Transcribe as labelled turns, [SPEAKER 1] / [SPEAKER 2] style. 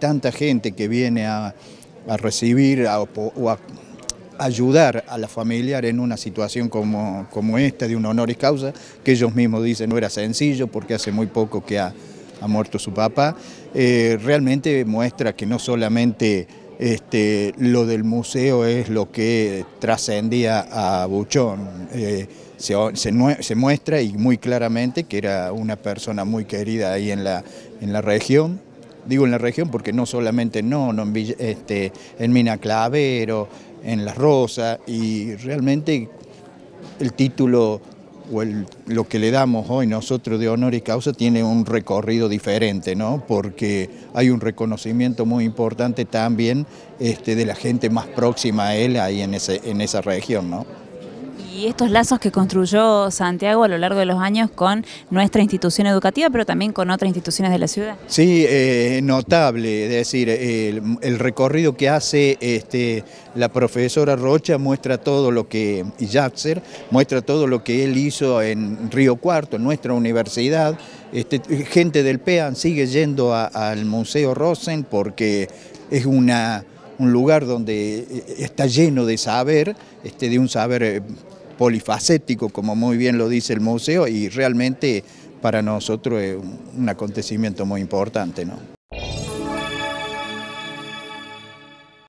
[SPEAKER 1] Tanta gente que viene a, recibir o a ayudar a la familiar en una situación como, esta de un honor y causa, que ellos mismos dicen no era sencillo porque hace muy poco que ha, muerto su papá, eh, realmente muestra que no solamente este, lo del museo es lo que trascendía a Buchón, eh, se, muestra y muy claramente que era una persona muy querida ahí en la, en la región, digo en la región porque no solamente no, en, este, en Mina Clavero, en Las Rosas, y realmente el título o lo que le damos hoy nosotros de honor y causa tiene un recorrido diferente, ¿no? Porque hay un reconocimiento muy importante también este, de la gente más próxima a él ahí en, ese, en esa región, ¿no?
[SPEAKER 2] y estos lazos que construyó Santiago a lo largo de los años con nuestra institución educativa, pero también con otras instituciones de la ciudad.
[SPEAKER 1] Sí, eh, notable, es decir, el, recorrido que hace este, la profesora Rocha muestra todo lo que, y Yatzer, muestra todo lo que él hizo en Río Cuarto, en nuestra universidad. Este, gente del PEAN sigue yendo al Museo Rosen porque es una un lugar donde eh, está lleno de saber, este, de un saber eh, polifacético, como muy bien lo dice el museo, y realmente para nosotros es un acontecimiento muy importante.